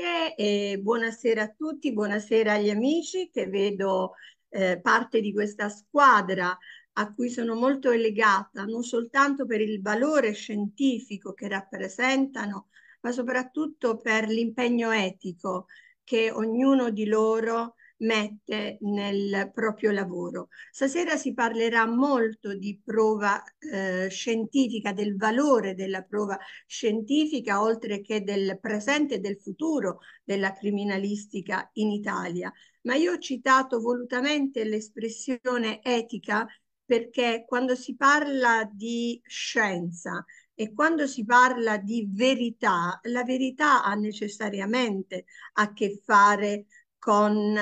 grazie e buonasera a tutti, buonasera agli amici che vedo eh, parte di questa squadra a cui sono molto legata, non soltanto per il valore scientifico che rappresentano, ma soprattutto per l'impegno etico che ognuno di loro ha mette nel proprio lavoro. Stasera si parlerà molto di prova eh, scientifica, del valore della prova scientifica, oltre che del presente e del futuro della criminalistica in Italia. Ma io ho citato volutamente l'espressione etica perché quando si parla di scienza, e quando si parla di verità, la verità ha necessariamente a che fare con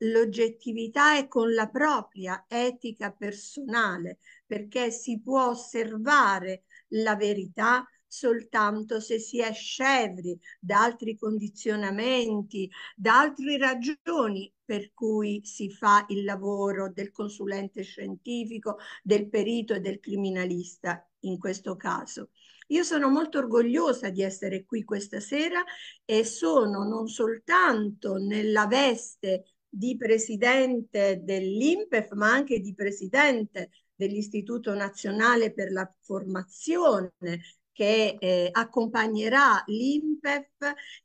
l'oggettività e con la propria etica personale, perché si può osservare la verità soltanto se si è scevri da altri condizionamenti, da altre ragioni per cui si fa il lavoro del consulente scientifico, del perito e del criminalista in questo caso. Io sono molto orgogliosa di essere qui questa sera e sono non soltanto nella veste di presidente dell'INPEF, ma anche di presidente dell'Istituto Nazionale per la Formazione che eh, accompagnerà l'INPEF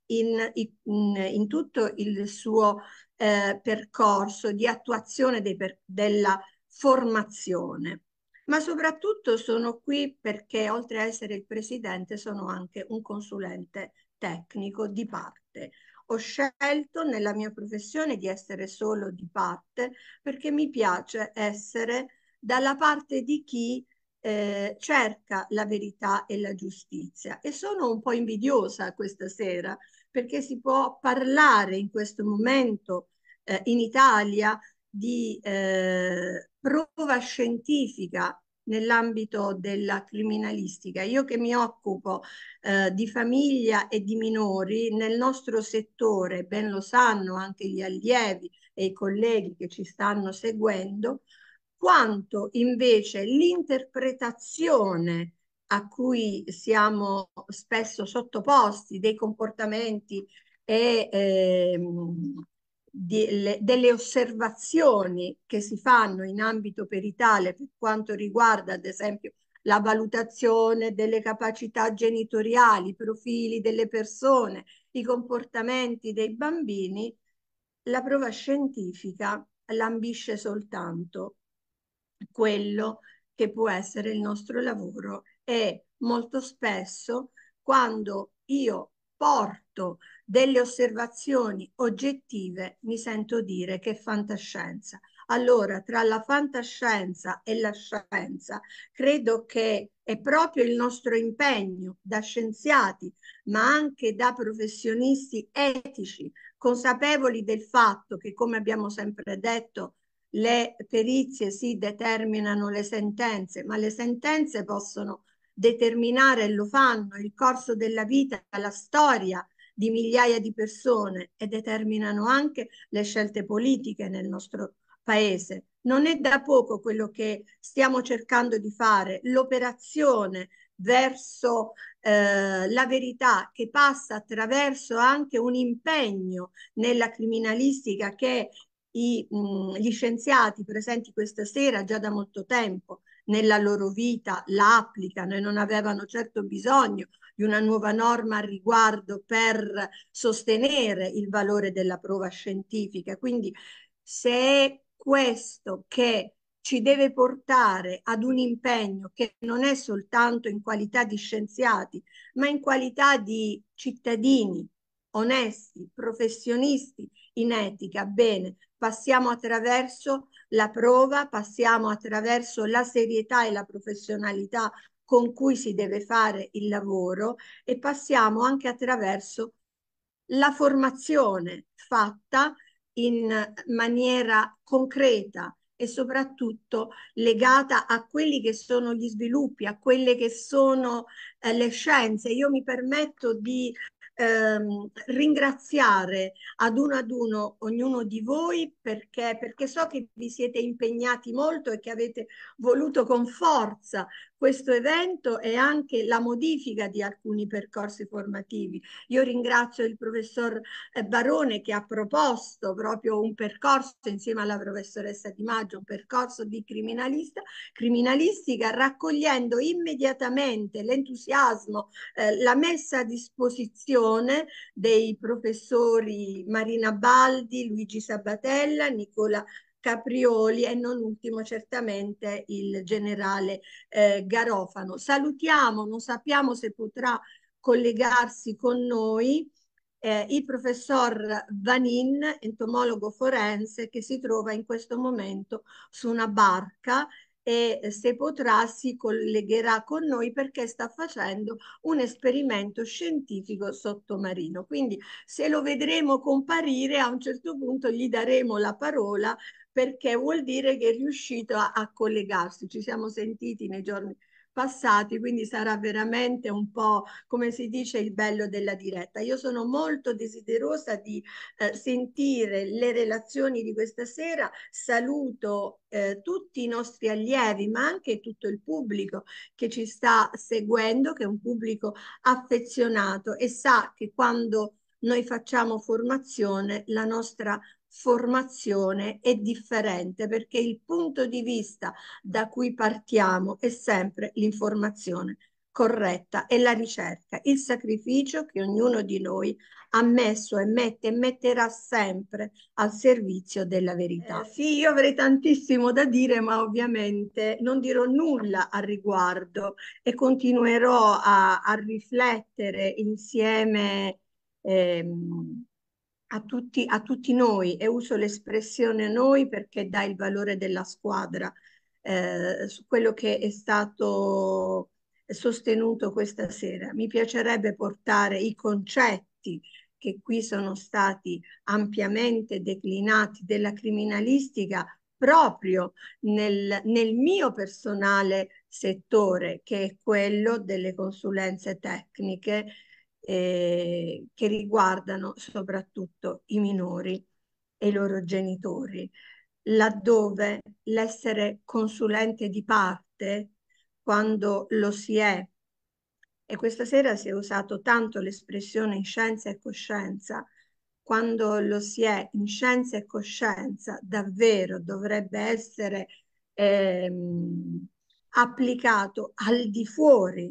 in, in, in, tutto il suo eh, percorso di attuazione per, della formazione. Ma soprattutto sono qui perché oltre a essere il presidente sono anche un consulente tecnico di parte. Ho scelto nella mia professione di essere solo di parte perché mi piace essere dalla parte di chi eh, cerca la verità e la giustizia e sono un po' invidiosa questa sera perché si può parlare in questo momento eh, in Italia di eh, prova scientifica nell'ambito della criminalistica. Io che mi occupo eh, di famiglia e di minori nel nostro settore, ben lo sanno anche gli allievi e i colleghi che ci stanno seguendo, quanto invece l'interpretazione a cui siamo spesso sottoposti dei comportamenti e ehm, delle, delle osservazioni che si fanno in ambito peritale per quanto riguarda ad esempio la valutazione delle capacità genitoriali, i profili delle persone, i comportamenti dei bambini, la prova scientifica lambisce soltanto quello che può essere il nostro lavoro e molto spesso quando io porto delle osservazioni oggettive, mi sento dire che è fantascienza. Allora, tra la fantascienza e la scienza, credo che è proprio il nostro impegno da scienziati, ma anche da professionisti etici, consapevoli del fatto che, come abbiamo sempre detto, le perizie si determinano le sentenze, ma le sentenze possono determinare, e lo fanno, il corso della vita, la storia di migliaia di persone e determinano anche le scelte politiche nel nostro paese. Non è da poco quello che stiamo cercando di fare, l'operazione verso eh, la verità che passa attraverso anche un impegno nella criminalistica che i, mh, gli scienziati presenti questa sera già da molto tempo nella loro vita la applicano e non avevano certo bisogno di una nuova norma al riguardo per sostenere il valore della prova scientifica. Quindi se è questo che ci deve portare ad un impegno che non è soltanto in qualità di scienziati, ma in qualità di cittadini onesti, professionisti in etica. Bene, passiamo attraverso la prova, passiamo attraverso la serietà e la professionalità con cui si deve fare il lavoro e passiamo anche attraverso la formazione fatta in maniera concreta e soprattutto legata a quelli che sono gli sviluppi, a quelle che sono eh, le scienze. Io mi permetto di ehm, ringraziare ad uno ad uno ognuno di voi perché, perché so che vi siete impegnati molto e che avete voluto con forza questo evento e anche la modifica di alcuni percorsi formativi. Io ringrazio il professor eh, Barone che ha proposto proprio un percorso insieme alla professoressa Di Maggio, un percorso di criminalistica raccogliendo immediatamente l'entusiasmo, eh, la messa a disposizione dei professori Marina Baldi, Luigi Sabatella, Nicola Caprioli e non ultimo certamente il generale eh, Garofano. Salutiamo, non sappiamo se potrà collegarsi con noi eh, il professor Vanin, entomologo forense, che si trova in questo momento su una barca e eh, se potrà si collegherà con noi perché sta facendo un esperimento scientifico sottomarino. Quindi se lo vedremo comparire a un certo punto gli daremo la parola perché vuol dire che è riuscito a, a collegarsi. Ci siamo sentiti nei giorni passati, quindi sarà veramente un po' come si dice il bello della diretta. Io sono molto desiderosa di eh, sentire le relazioni di questa sera, saluto eh, tutti i nostri allievi, ma anche tutto il pubblico che ci sta seguendo, che è un pubblico affezionato e sa che quando noi facciamo formazione, la nostra formazione è differente perché il punto di vista da cui partiamo è sempre l'informazione corretta e la ricerca, il sacrificio che ognuno di noi ha messo e mette e metterà sempre al servizio della verità. Eh, sì, io avrei tantissimo da dire, ma ovviamente non dirò nulla al riguardo e continuerò a, a riflettere insieme ehm, a tutti, a tutti noi e uso l'espressione noi perché dà il valore della squadra eh, su quello che è stato sostenuto questa sera. Mi piacerebbe portare i concetti che qui sono stati ampiamente declinati della criminalistica proprio nel, nel, mio personale settore, che è quello delle consulenze tecniche eh, che riguardano soprattutto i minori e i loro genitori, laddove l'essere consulente di parte, quando lo si è, e questa sera si è usato tanto l'espressione in scienza e coscienza, quando lo si è in scienza e coscienza, davvero dovrebbe essere ehm, applicato al di fuori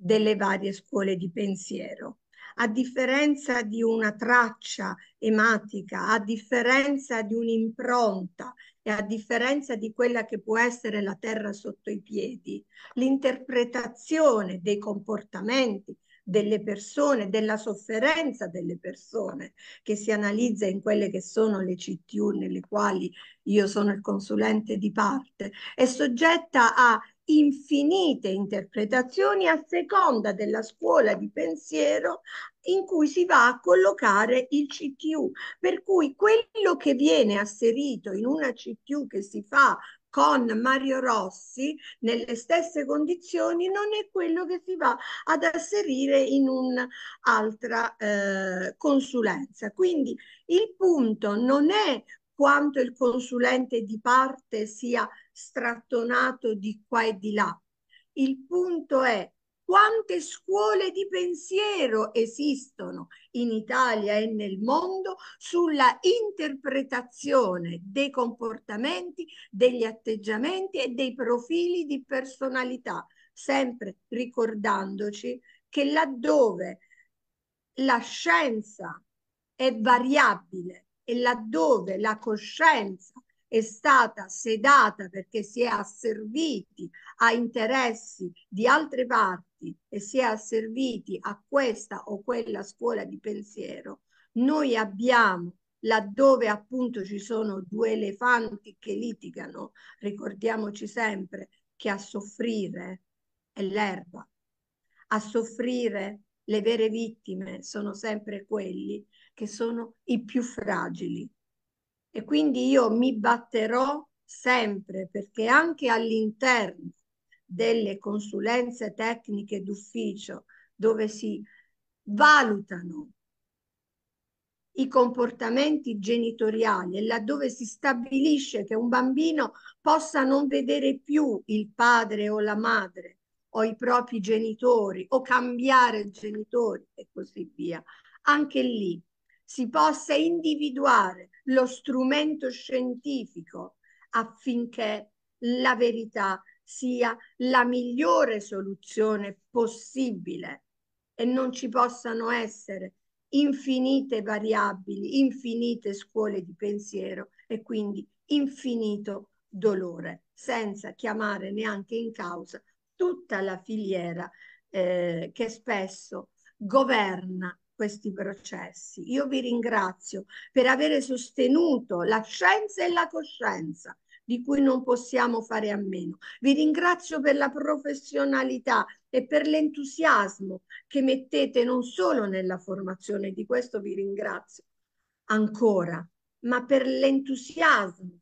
delle varie scuole di pensiero. A differenza di una traccia ematica, a differenza di un'impronta e a differenza di quella che può essere la terra sotto i piedi, l'interpretazione dei comportamenti, delle persone, della sofferenza delle persone che si analizza in quelle che sono le CTU nelle quali io sono il consulente di parte, è soggetta a infinite interpretazioni a seconda della scuola di pensiero in cui si va a collocare il CTU. Per cui quello che viene asserito in una CTU che si fa con Mario Rossi nelle stesse condizioni non è quello che si va ad asserire in un'altra eh, consulenza. Quindi il punto non è quanto il consulente di parte sia strattonato di qua e di là. Il punto è quante scuole di pensiero esistono in Italia e nel mondo sulla interpretazione dei comportamenti, degli atteggiamenti e dei profili di personalità, sempre ricordandoci che laddove la scienza è variabile e laddove la coscienza è stata sedata perché si è asserviti a interessi di altre parti e si è asserviti a questa o quella scuola di pensiero, noi abbiamo laddove appunto ci sono due elefanti che litigano, ricordiamoci sempre che a soffrire è l'erba, a soffrire le vere vittime sono sempre quelli che sono i più fragili. E quindi io mi batterò sempre perché anche all'interno delle consulenze tecniche d'ufficio dove si valutano i comportamenti genitoriali e laddove si stabilisce che un bambino possa non vedere più il padre o la madre o i propri genitori o cambiare genitori e così via. Anche lì si possa individuare lo strumento scientifico affinché la verità sia la migliore soluzione possibile e non ci possano essere infinite variabili, infinite scuole di pensiero e quindi infinito dolore, senza chiamare neanche in causa tutta la filiera eh, che spesso governa questi processi. Io vi ringrazio per aver sostenuto la scienza e la coscienza di cui non possiamo fare a meno. Vi ringrazio per la professionalità e per l'entusiasmo che mettete non solo nella formazione, di questo vi ringrazio ancora, ma per l'entusiasmo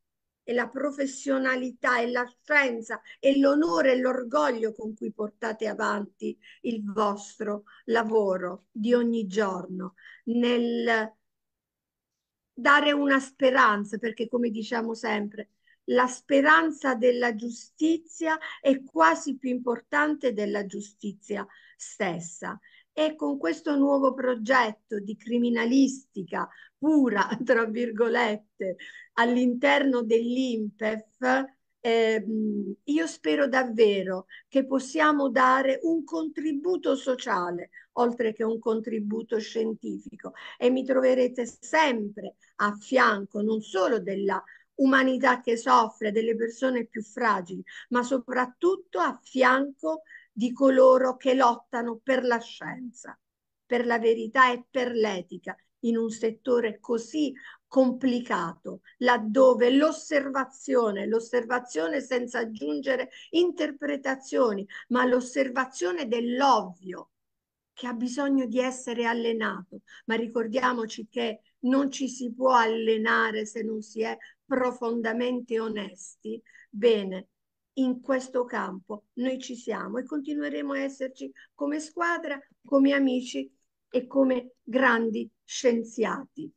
e la professionalità e l'assenza e l'onore e l'orgoglio con cui portate avanti il vostro lavoro di ogni giorno nel dare una speranza, perché come diciamo sempre, la speranza della giustizia è quasi più importante della giustizia stessa. E con questo nuovo progetto di criminalistica pura, tra virgolette, all'interno dell'IMPEF, ehm, io spero davvero che possiamo dare un contributo sociale, oltre che un contributo scientifico. E mi troverete sempre a fianco non solo della umanità che soffre, delle persone più fragili, ma soprattutto a fianco di coloro che lottano per la scienza, per la verità e per l'etica in un settore così complicato, laddove l'osservazione, l'osservazione senza aggiungere interpretazioni, ma l'osservazione dell'ovvio che ha bisogno di essere allenato. Ma ricordiamoci che non ci si può allenare se non si è profondamente onesti. Bene, in questo campo noi ci siamo e continueremo a esserci come squadra, come amici e come grandi scienziati.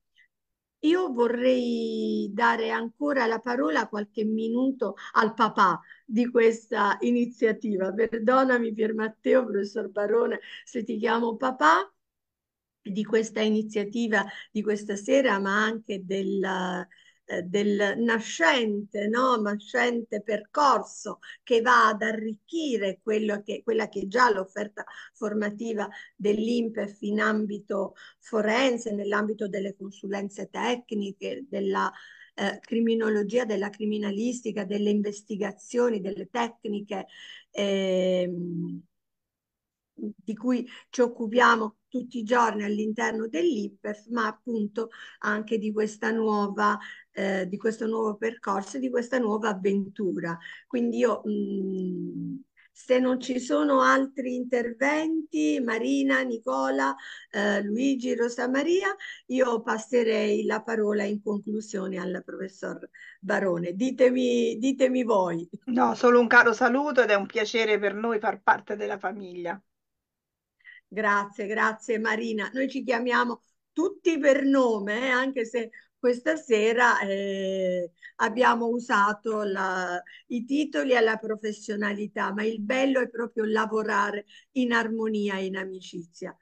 Io vorrei dare ancora la parola qualche minuto al papà di questa iniziativa. Perdonami Pier Matteo, professor Barone, se ti chiamo papà di questa iniziativa di questa sera, ma anche del, eh, del nascente, no? nascente percorso che va ad arricchire che, quella che è già l'offerta formativa dell'INPEF in ambito forense, nell'ambito delle consulenze tecniche, della eh, criminologia, della criminalistica, delle investigazioni, delle tecniche. Eh, di cui ci occupiamo tutti i giorni all'interno dell'IPEF, ma appunto anche di, questa nuova, eh, di questo nuovo percorso, di questa nuova avventura. Quindi io, mh, mm, se non ci sono altri interventi, Marina, Nicola, eh, Luigi, Rosa Maria, io passerei la parola in conclusione al professor Barone. Ditemi, ditemi voi. No, solo un caro saluto ed è un piacere per noi far parte della famiglia. Grazie, grazie Marina. Noi ci chiamiamo tutti per nome, eh, anche se questa sera eh, abbiamo usato la, i titoli alla professionalità, ma il bello è proprio lavorare in armonia, e in amicizia.